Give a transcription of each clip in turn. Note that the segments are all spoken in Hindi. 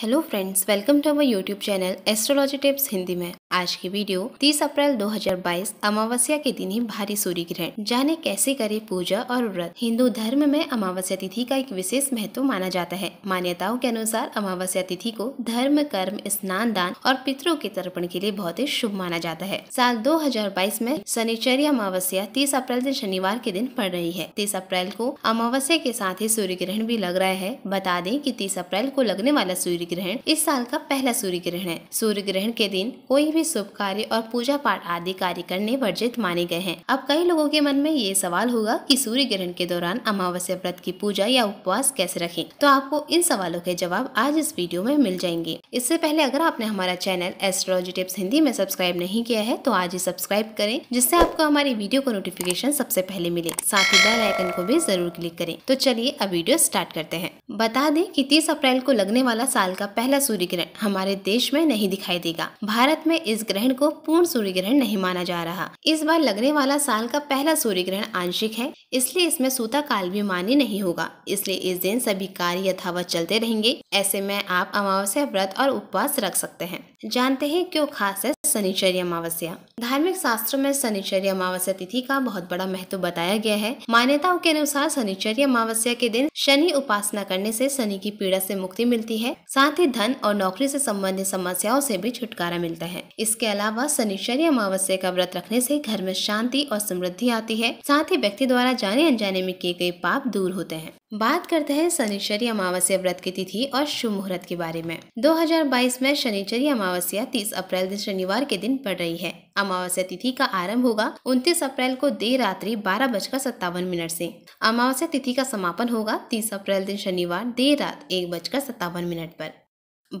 hello friends welcome to our YouTube channel astrology tips Hindi में आज की वीडियो 30 अप्रैल 2022 अमावस्या के दिन ही भारी सूर्य ग्रहण जाने कैसे करें पूजा और व्रत हिंदू धर्म में अमावस्या तिथि का एक विशेष महत्व माना जाता है मान्यताओं के अनुसार अमावस्या तिथि को धर्म कर्म स्नान दान और पितरों के तर्पण के लिए बहुत ही शुभ माना जाता है साल दो में शनिचर्य अमावस्या तीस अप्रैल दिन शनिवार के दिन पड़ रही है तीस अप्रैल को अमावस्या के साथ ही सूर्य ग्रहण भी लग रहा है बता दें की तीस अप्रैल को लगने वाला सूर्य ग्रहण इस साल का पहला सूर्य ग्रहण है सूर्य ग्रहण के दिन कोई भी शुभ कार्य और पूजा पाठ आदि कार्य करने वर्जित माने गए हैं अब कई लोगों के मन में ये सवाल होगा कि सूर्य ग्रहण के दौरान अमावस्या व्रत की पूजा या उपवास कैसे रखें तो आपको इन सवालों के जवाब आज इस वीडियो में मिल जाएंगे इससे पहले अगर आपने हमारा चैनल एस्ट्रोलॉजी टिप्स हिंदी में सब्सक्राइब नहीं किया है तो आज ही सब्सक्राइब करें जिससे आपको हमारी वीडियो का नोटिफिकेशन सबसे पहले मिले साथ ही बेल आइकन को भी जरूर क्लिक करें तो चलिए अब वीडियो स्टार्ट करते हैं बता दें कि 30 अप्रैल को लगने वाला साल का पहला सूर्य ग्रहण हमारे देश में नहीं दिखाई देगा भारत में इस ग्रहण को पूर्ण सूर्य ग्रहण नहीं माना जा रहा इस बार लगने वाला साल का पहला सूर्य ग्रहण आंशिक है इसलिए इसमें सूता काल भी मान्य नहीं होगा इसलिए इस दिन सभी कार्य यथावत चलते रहेंगे ऐसे में आप अमावस्या व्रत और उपवास रख सकते हैं जानते हैं क्यों खास है शनिचर्य अमावस्या धार्मिक शास्त्र में शनिचर्य अमावस्या तिथि का बहुत बड़ा महत्व बताया गया है मान्यताओं के अनुसार शनिचर्य अमावस्या के दिन शनि उपासना करने से शनि की पीड़ा से मुक्ति मिलती है साथ ही धन और नौकरी से संबंधित समस्याओं से भी छुटकारा मिलता है इसके अलावा शनिचर्य अमावस्या का व्रत रखने से घर में शांति और समृद्धि आती है साथ ही व्यक्ति द्वारा जाने अनजाने में किए गए पाप दूर होते हैं बात करते हैं शनिचर्य अमावस्या व्रत की तिथि और शुभ मुहूर्त के बारे में दो में शनिचर्य अमावस्या तीस अप्रैल दिन शनिवार सोमवार के दिन पड़ रही है अमावस्या तिथि का आरंभ होगा उनतीस अप्रैल को देर रात्रि बारह बजकर सत्तावन मिनट से अमावस्या तिथि का समापन होगा तीस अप्रैल दिन शनिवार देर रात एक बजकर सत्तावन मिनट पर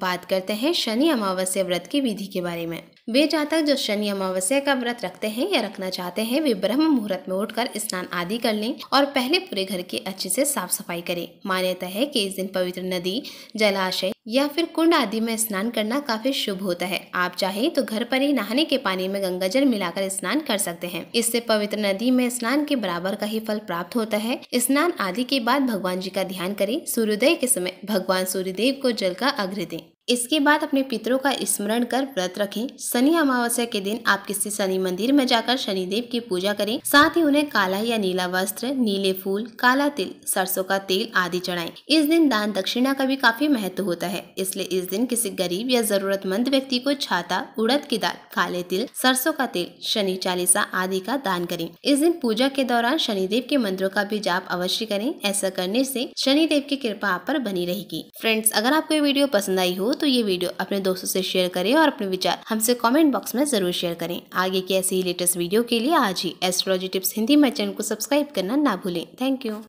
बात करते हैं शनि अमावस्या व्रत की विधि के बारे में वे जातक जो शनि अमावस्या का व्रत रखते हैं या रखना चाहते हैं वे ब्रह्म मुहूर्त में उठकर स्नान आदि कर लें और पहले पूरे घर की अच्छे से साफ सफाई करें मान्यता है कि इस दिन पवित्र नदी जलाशय या फिर कुंड आदि में स्नान करना काफी शुभ होता है आप चाहे तो घर पर ही नहाने के पानी में गंगाजल मिलाकर स्नान कर सकते हैं इससे पवित्र नदी में स्नान के बराबर का ही फल प्राप्त होता है स्नान आदि के बाद भगवान जी का ध्यान करें सूर्योदय के समय भगवान सूर्यदेव को जल का अग्र दें इसके बाद अपने पितरों का स्मरण कर व्रत रखें शनि अमावस्या के दिन आप किसी शनि मंदिर में जाकर शनिदेव की पूजा करें साथ ही उन्हें काला या नीला वस्त्र नीले फूल काला तिल सरसों का तेल आदि चढ़ाएं इस दिन दान दक्षिणा का भी काफी महत्व होता है इसलिए इस दिन किसी गरीब या जरूरतमंद व्यक्ति को छाता उड़द की दाल काले तिल सरसों का तेल शनि चालीसा आदि का दान करें इस दिन पूजा के दौरान शनिदेव के मंत्रों का भी जाप अवश्य करें ऐसा करने से शनिदेव की कृपा आप पर बनी रहेगी फ्रेंड्स अगर आपको ये वीडियो पसंद आई हो तो ये वीडियो अपने दोस्तों से शेयर करें और अपने विचार हमसे कॉमेंट बॉक्स में जरूर शेयर करें आगे की ऐसी ही लेटेस्ट वीडियो के लिए आज ही एस्ट्रोलॉजी टिप्स हिंदी मेरे चैनल को सब्सक्राइब करना ना भूलें थैंक यू